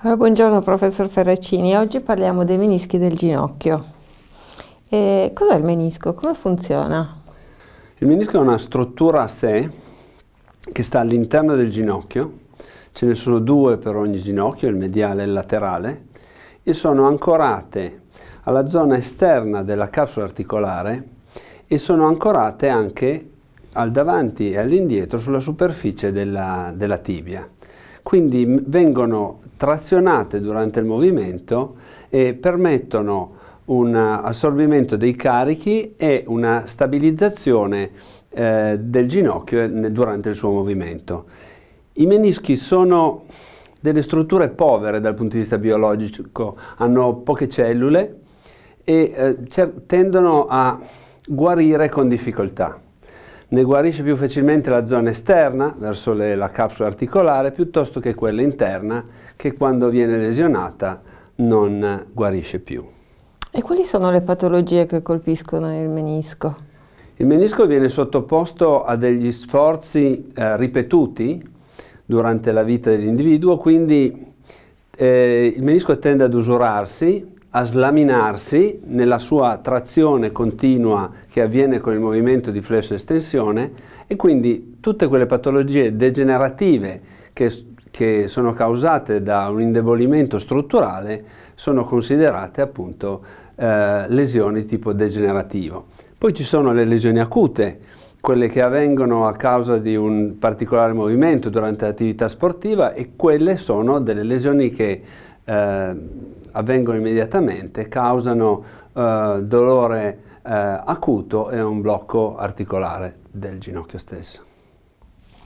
buongiorno professor Ferracini, oggi parliamo dei menischi del ginocchio. E cos'è il menisco? Come funziona? Il menisco è una struttura a sé che sta all'interno del ginocchio, ce ne sono due per ogni ginocchio, il mediale e il laterale, e sono ancorate alla zona esterna della capsula articolare e sono ancorate anche al davanti e all'indietro sulla superficie della, della tibia quindi vengono trazionate durante il movimento e permettono un assorbimento dei carichi e una stabilizzazione eh, del ginocchio durante il suo movimento. I menischi sono delle strutture povere dal punto di vista biologico, hanno poche cellule e eh, tendono a guarire con difficoltà. Ne guarisce più facilmente la zona esterna, verso le, la capsula articolare, piuttosto che quella interna, che quando viene lesionata non guarisce più. E quali sono le patologie che colpiscono il menisco? Il menisco viene sottoposto a degli sforzi eh, ripetuti durante la vita dell'individuo, quindi eh, il menisco tende ad usurarsi a slaminarsi nella sua trazione continua che avviene con il movimento di flesso-estensione e quindi tutte quelle patologie degenerative che, che sono causate da un indebolimento strutturale sono considerate appunto eh, lesioni tipo degenerativo. Poi ci sono le lesioni acute, quelle che avvengono a causa di un particolare movimento durante l'attività sportiva e quelle sono delle lesioni che eh, avvengono immediatamente, causano eh, dolore eh, acuto e un blocco articolare del ginocchio stesso.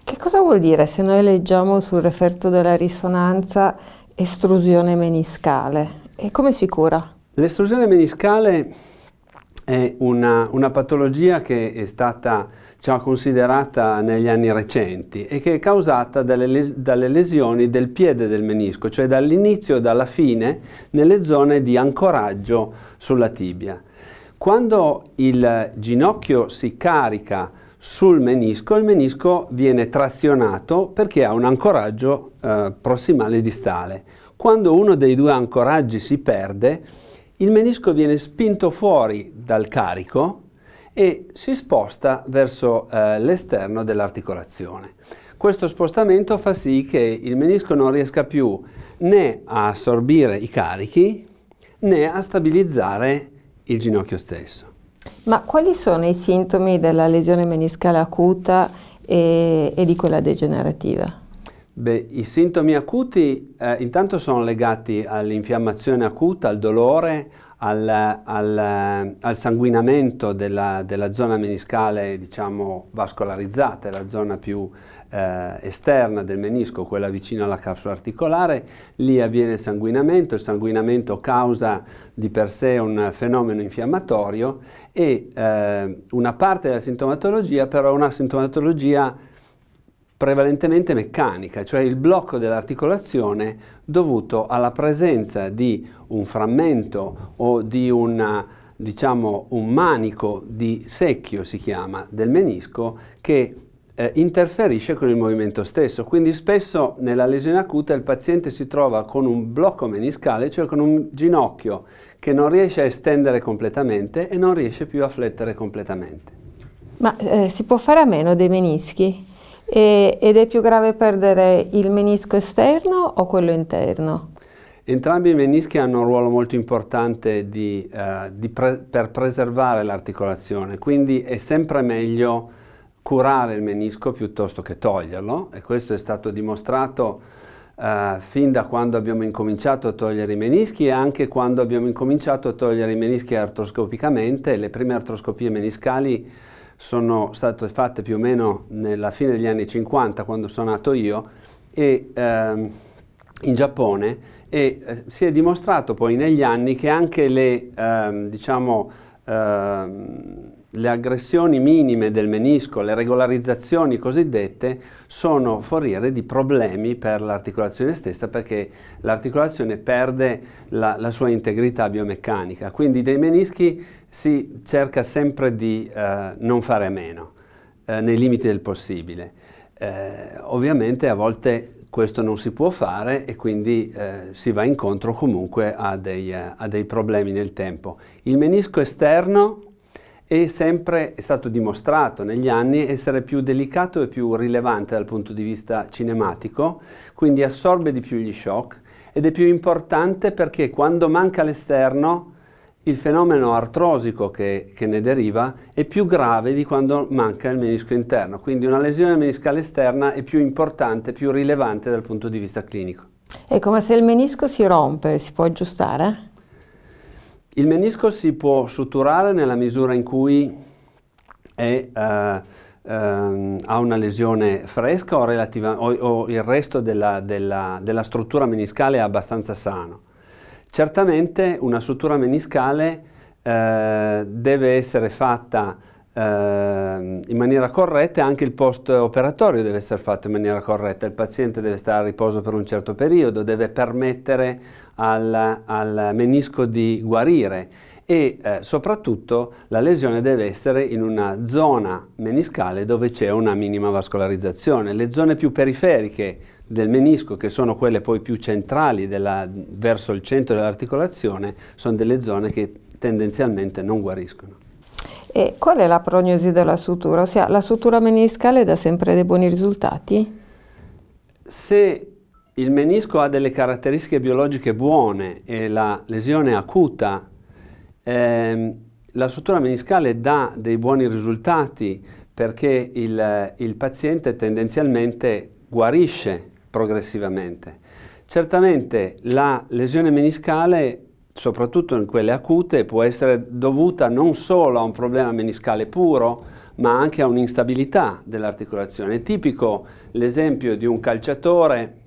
Che cosa vuol dire se noi leggiamo sul referto della risonanza estrusione meniscale? E come si cura? L'estrusione meniscale è una, una, patologia che è stata diciamo, considerata negli anni recenti e che è causata dalle, dalle lesioni del piede del menisco, cioè dall'inizio e dalla fine nelle zone di ancoraggio sulla tibia. Quando il ginocchio si carica sul menisco, il menisco viene trazionato perché ha un ancoraggio eh, prossimale distale. Quando uno dei due ancoraggi si perde, il menisco viene spinto fuori dal carico e si sposta verso eh, l'esterno dell'articolazione. Questo spostamento fa sì che il menisco non riesca più né a assorbire i carichi né a stabilizzare il ginocchio stesso. Ma quali sono i sintomi della lesione meniscale acuta e, e di quella degenerativa? Beh, i sintomi acuti eh, intanto sono legati all'infiammazione acuta, al dolore, al, al, al sanguinamento della, della, zona meniscale diciamo vascolarizzata, la zona più eh, esterna del menisco, quella vicino alla capsula articolare, lì avviene il sanguinamento, il sanguinamento causa di per sé un fenomeno infiammatorio e eh, una parte della sintomatologia però è una sintomatologia prevalentemente meccanica, cioè il blocco dell'articolazione dovuto alla presenza di un frammento o di una, diciamo, un manico di secchio, si chiama, del menisco, che eh, interferisce con il movimento stesso. Quindi spesso nella lesione acuta il paziente si trova con un blocco meniscale, cioè con un ginocchio che non riesce a estendere completamente e non riesce più a flettere completamente. Ma eh, si può fare a meno dei menischi? E, ed è più grave perdere il menisco esterno o quello interno? Entrambi i menischi hanno un ruolo molto importante di, eh, di pre per preservare l'articolazione, quindi è sempre meglio curare il menisco piuttosto che toglierlo e questo è stato dimostrato Uh, fin da quando abbiamo incominciato a togliere i menischi e anche quando abbiamo incominciato a togliere i menischi artroscopicamente, le prime artroscopie meniscali sono state fatte più o meno nella fine degli anni 50 quando sono nato io e, ehm, in Giappone e eh, si è dimostrato poi negli anni che anche le ehm, diciamo, ehm, le aggressioni minime del menisco, le regolarizzazioni cosiddette, sono foriere di problemi per l'articolazione stessa perché l'articolazione perde la, la, sua integrità biomeccanica. Quindi dei menischi si cerca sempre di eh, non fare a meno, eh, nei limiti del possibile. Eh, ovviamente a volte questo non si può fare e quindi eh, si va incontro comunque a dei, eh, a dei problemi nel tempo. Il menisco esterno è sempre è stato dimostrato negli anni essere più delicato e più rilevante dal punto di vista cinematico, quindi assorbe di più gli shock ed è più importante perché quando manca l'esterno il fenomeno artrosico che, che, ne deriva è più grave di quando manca il menisco interno, quindi una lesione meniscale esterna è più importante, più rilevante dal punto di vista clinico. È come se il menisco si rompe, si può aggiustare? Il menisco si può suturare nella misura in cui è, eh, eh, ha una lesione fresca o, relativa, o, o il resto della, della, della, struttura meniscale è abbastanza sano. Certamente una sutura meniscale eh, deve essere fatta ehm, in maniera corretta e anche il post operatorio deve essere fatto in maniera corretta, il paziente deve stare a riposo per un certo periodo, deve permettere al, al menisco di guarire e eh, soprattutto la lesione deve essere in una zona meniscale dove c'è una minima vascolarizzazione. Le zone più periferiche del menisco, che sono quelle poi più centrali della, verso il centro dell'articolazione, sono delle zone che tendenzialmente non guariscono. E qual è la prognosi della sutura? Ossia, la sutura meniscale dà sempre dei buoni risultati? Se il menisco ha delle caratteristiche biologiche buone e la lesione acuta, ehm, la struttura meniscale dà dei buoni risultati perché il, il paziente tendenzialmente guarisce progressivamente. Certamente la lesione meniscale soprattutto in quelle acute, può essere dovuta non solo a un problema meniscale puro, ma anche a un'instabilità dell'articolazione. È tipico l'esempio di un calciatore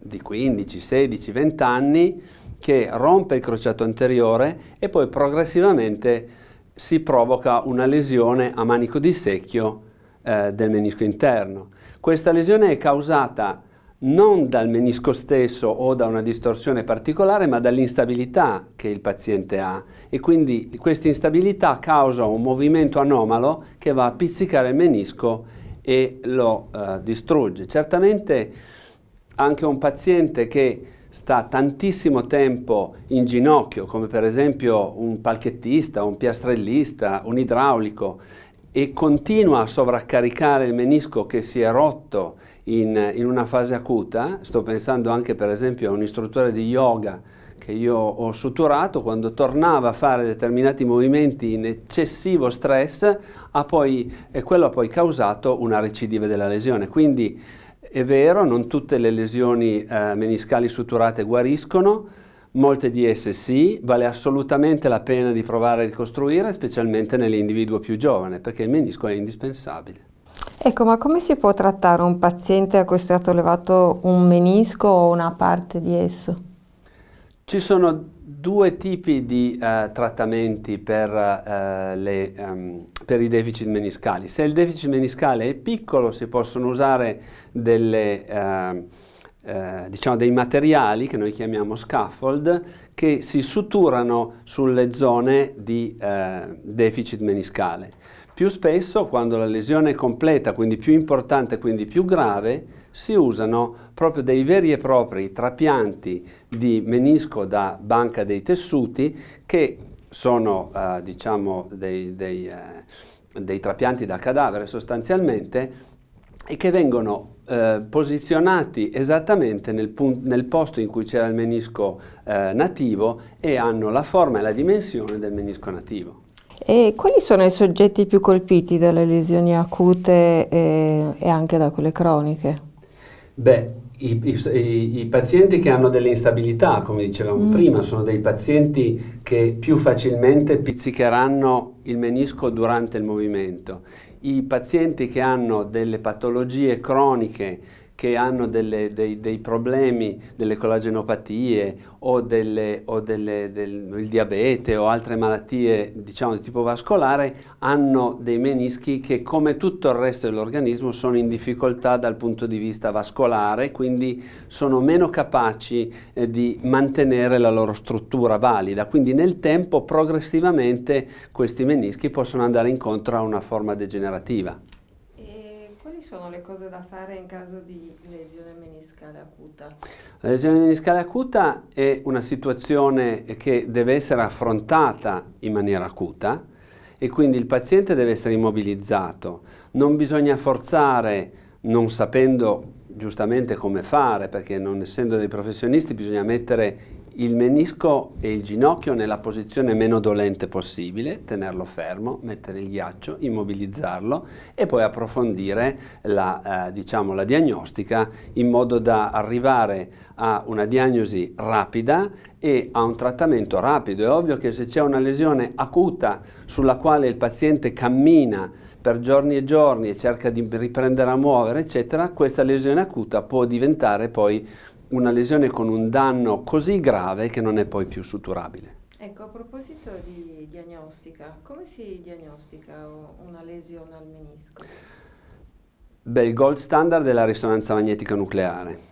di 15, 16, 20 anni che rompe il crociato anteriore e poi progressivamente si provoca una lesione a manico di secchio eh, del menisco interno. Questa lesione è causata non dal menisco stesso o da una distorsione particolare, ma dall'instabilità che il paziente ha e quindi questa instabilità causa un movimento anomalo che va a pizzicare il menisco e lo eh, distrugge. Certamente anche un paziente che sta tantissimo tempo in ginocchio, come per esempio un palchettista, un piastrellista, un idraulico, e continua a sovraccaricare il menisco che si è rotto in, in una fase acuta, sto pensando anche per esempio a un istruttore di yoga che io ho suturato, quando tornava a fare determinati movimenti in eccessivo stress, ha poi, e quello ha poi causato una recidiva della lesione. Quindi è vero, non tutte le lesioni eh, meniscali suturate guariscono, molte di esse sì, vale assolutamente la pena di provare a ricostruire, specialmente nell'individuo più giovane, perché il menisco è indispensabile. Ecco, ma come si può trattare un paziente a cui è stato levato un menisco o una parte di esso? Ci sono due tipi di eh, trattamenti per, eh, le, um, per, i deficit meniscali. Se il deficit meniscale è piccolo si possono usare delle, ehm, eh, diciamo dei materiali che noi chiamiamo scaffold che si suturano sulle zone di eh, deficit meniscale. Più spesso quando la lesione è completa, quindi più importante, quindi più grave, si usano proprio dei veri e propri trapianti di menisco da banca dei tessuti che sono eh, diciamo dei, dei, eh, dei trapianti da cadavere sostanzialmente e che vengono eh, posizionati esattamente nel, nel, posto in cui c'era il menisco eh, nativo e hanno la forma e la dimensione del menisco nativo. E quali sono i soggetti più colpiti dalle lesioni acute e, eh, e anche da quelle croniche? Beh, i, i, i, pazienti che hanno delle instabilità, come dicevamo mm. prima, sono dei pazienti che più facilmente pizzicheranno il menisco durante il movimento i pazienti che hanno delle patologie croniche che hanno delle, dei, dei, problemi, delle collagenopatie o, delle, o delle, del il diabete o altre malattie diciamo, di tipo vascolare hanno dei menischi che come tutto il resto dell'organismo sono in difficoltà dal punto di vista vascolare, quindi sono meno capaci eh, di mantenere la loro struttura valida. Quindi nel tempo progressivamente questi menischi possono andare incontro a una forma degenerativa sono le cose da fare in caso di lesione meniscale acuta? La lesione meniscale acuta è una situazione che deve essere affrontata in maniera acuta e quindi il paziente deve essere immobilizzato. Non bisogna forzare non sapendo giustamente come fare, perché non essendo dei professionisti bisogna mettere il menisco e il ginocchio nella posizione meno dolente possibile, tenerlo fermo, mettere il ghiaccio, immobilizzarlo e poi approfondire la, eh, diciamo, la diagnostica in modo da arrivare a una diagnosi rapida e a un trattamento rapido. È ovvio che se c'è una lesione acuta sulla quale il paziente cammina per giorni e giorni e cerca di riprendere a muovere, eccetera, questa lesione acuta può diventare poi una lesione con un danno così grave che non è poi più suturabile. Ecco, a proposito di diagnostica, come si diagnostica una lesione al menisco? Beh, il gold standard è la risonanza magnetica nucleare.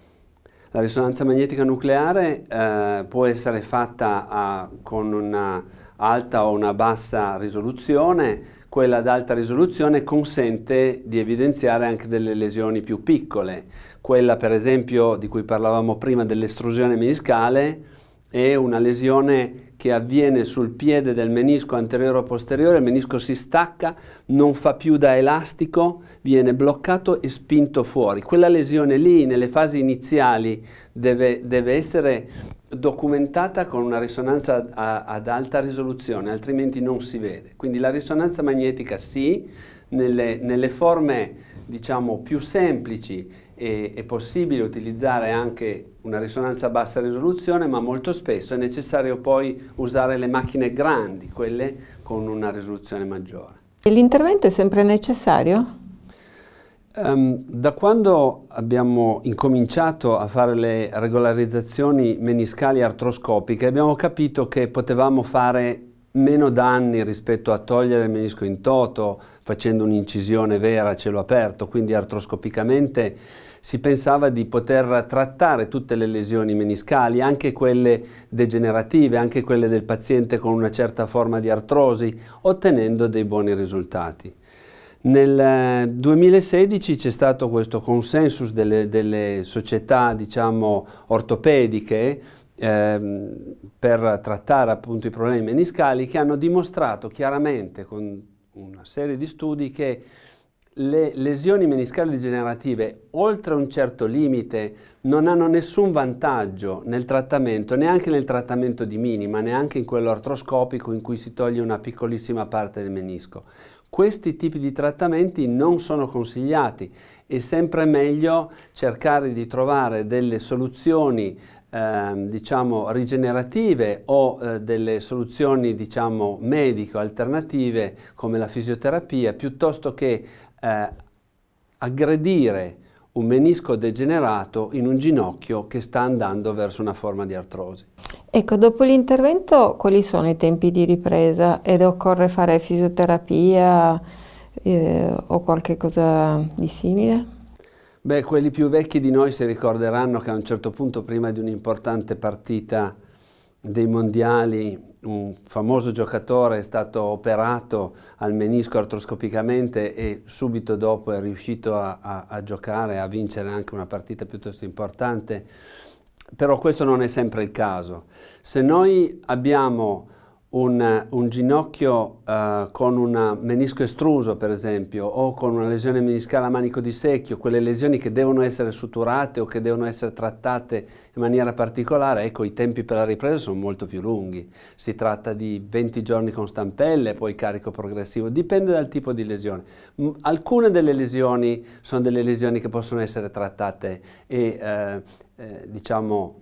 La risonanza magnetica nucleare eh, può essere fatta a, ah, con una alta o una bassa risoluzione, quella ad alta risoluzione consente di evidenziare anche delle lesioni più piccole. Quella per esempio di cui parlavamo prima dell'estrusione meniscale è una lesione che avviene sul piede del menisco anteriore o posteriore, il menisco si stacca, non fa più da elastico, viene bloccato e spinto fuori. Quella lesione lì nelle fasi iniziali deve, deve essere documentata con una risonanza a, ad alta risoluzione, altrimenti non si vede. Quindi la risonanza magnetica sì, nelle, nelle forme diciamo più semplici e è possibile utilizzare anche una risonanza a bassa risoluzione, ma molto spesso è necessario poi usare le macchine grandi, quelle con una risoluzione maggiore. L'intervento è sempre necessario? Um, da quando abbiamo incominciato a fare le regolarizzazioni meniscali artroscopiche abbiamo capito che potevamo fare meno danni rispetto a togliere il menisco in toto facendo un'incisione vera a cielo aperto, quindi artroscopicamente si pensava di poter trattare tutte le lesioni meniscali, anche quelle degenerative, anche quelle del paziente con una certa forma di artrosi, ottenendo dei buoni risultati. Nel 2016 eh, c'è stato questo consensus delle, delle società diciamo, ortopediche ehm, per trattare appunto i problemi meniscali che hanno dimostrato chiaramente con una serie di studi che le lesioni meniscali degenerative oltre un certo limite non hanno nessun vantaggio nel trattamento, neanche nel trattamento di minima, neanche in quello artroscopico in cui si toglie una piccolissima parte del menisco. Questi tipi di trattamenti non sono consigliati, è sempre meglio cercare di trovare delle soluzioni eh, diciamo rigenerative o eh, delle soluzioni diciamo medico alternative come la fisioterapia piuttosto che eh, aggredire un menisco degenerato in un ginocchio che sta andando verso una forma di artrosi. Ecco, dopo l'intervento quali sono i tempi di ripresa ed occorre fare fisioterapia eh, o qualche cosa di simile? Beh, quelli più vecchi di noi si ricorderanno che a un certo punto prima di un'importante partita dei mondiali un famoso giocatore è stato operato al menisco artroscopicamente e subito dopo è riuscito a, a, a giocare, a vincere anche una partita piuttosto importante, però questo non è sempre il caso. Se noi abbiamo un, un ginocchio uh, con un menisco estruso, per esempio, o con una lesione meniscale a manico di secchio, quelle lesioni che devono essere suturate o che devono essere trattate in maniera particolare, ecco, i tempi per la ripresa sono molto più lunghi. Si tratta di 20 giorni con stampelle, poi carico progressivo, dipende dal tipo di lesione. M alcune delle lesioni sono delle lesioni che possono essere trattate e, eh, eh, diciamo,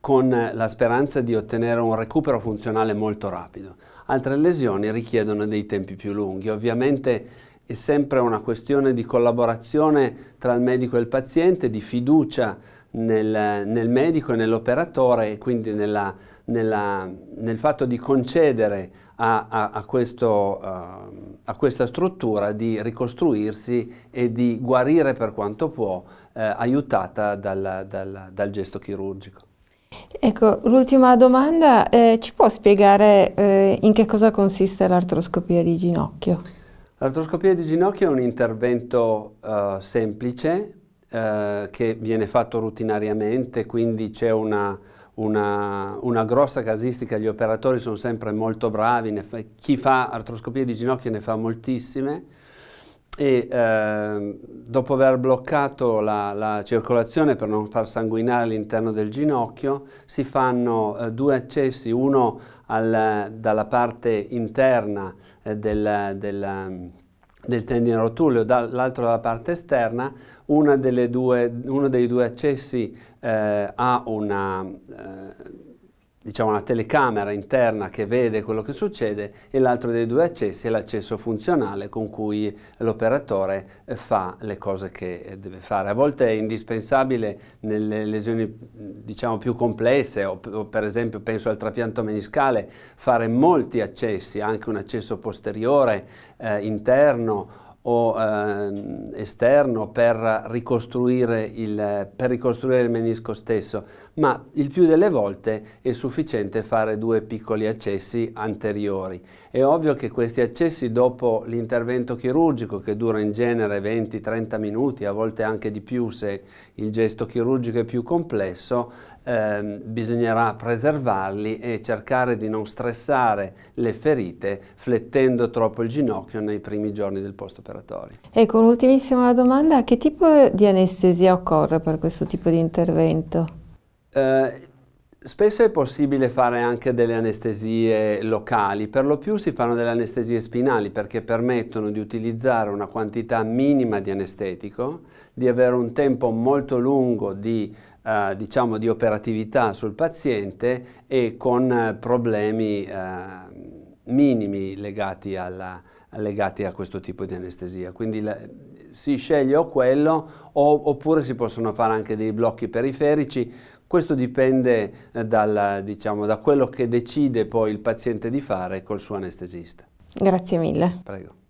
con la speranza di ottenere un recupero funzionale molto rapido. Altre lesioni richiedono dei tempi più lunghi. Ovviamente è sempre una questione di collaborazione tra il medico e il paziente, di fiducia nel, nel medico e nell'operatore e quindi nella, nella, nel fatto di concedere a, a, a, questo, uh, a, questa struttura di ricostruirsi e di guarire per quanto può, eh, aiutata dal, dal, dal gesto chirurgico. Ecco, l'ultima domanda, eh, ci può spiegare eh, in che cosa consiste l'artroscopia di ginocchio? L'artroscopia di ginocchio è un intervento eh, semplice eh, che viene fatto rutinariamente, quindi c'è una, una, una, grossa casistica, gli operatori sono sempre molto bravi, fa, chi fa artroscopia di ginocchio ne fa moltissime, e eh, dopo aver bloccato la, la, circolazione per non far sanguinare l'interno del ginocchio si fanno eh, due accessi, uno al, dalla parte interna eh, del, del, ehm, del, tendine rotuleo, l'altro dalla parte esterna, due, uno dei due accessi eh, ha una eh, diciamo, una telecamera interna che vede quello che succede e l'altro dei due accessi è l'accesso funzionale con cui l'operatore eh, fa le cose che eh, deve fare. A volte è indispensabile nelle lesioni diciamo, più complesse o per esempio penso al trapianto meniscale fare molti accessi, anche un accesso posteriore, eh, interno o ehm, esterno per ricostruire, il, per ricostruire il menisco stesso, ma il più delle volte è sufficiente fare due piccoli accessi anteriori. È ovvio che questi accessi dopo l'intervento chirurgico, che dura in genere 20-30 minuti, a volte anche di più se il gesto chirurgico è più complesso, ehm, bisognerà preservarli e cercare di non stressare le ferite flettendo troppo il ginocchio nei primi giorni del posto operazione laboratorio. Ecco, un'ultimissima domanda, che tipo di anestesia occorre per questo tipo di intervento? Eh, Spesso è possibile fare anche delle anestesie locali, per lo più si fanno delle anestesie spinali perché permettono di utilizzare una quantità minima di anestetico, di avere un tempo molto lungo di, eh, diciamo, di operatività sul paziente e con eh, problemi eh, minimi legati, alla, legati, a questo tipo di anestesia. Quindi la, si sceglie o quello o, oppure si possono fare anche dei blocchi periferici. Questo dipende eh, dal, diciamo, da quello che decide poi il paziente di fare col suo anestesista. Grazie mille. Prego.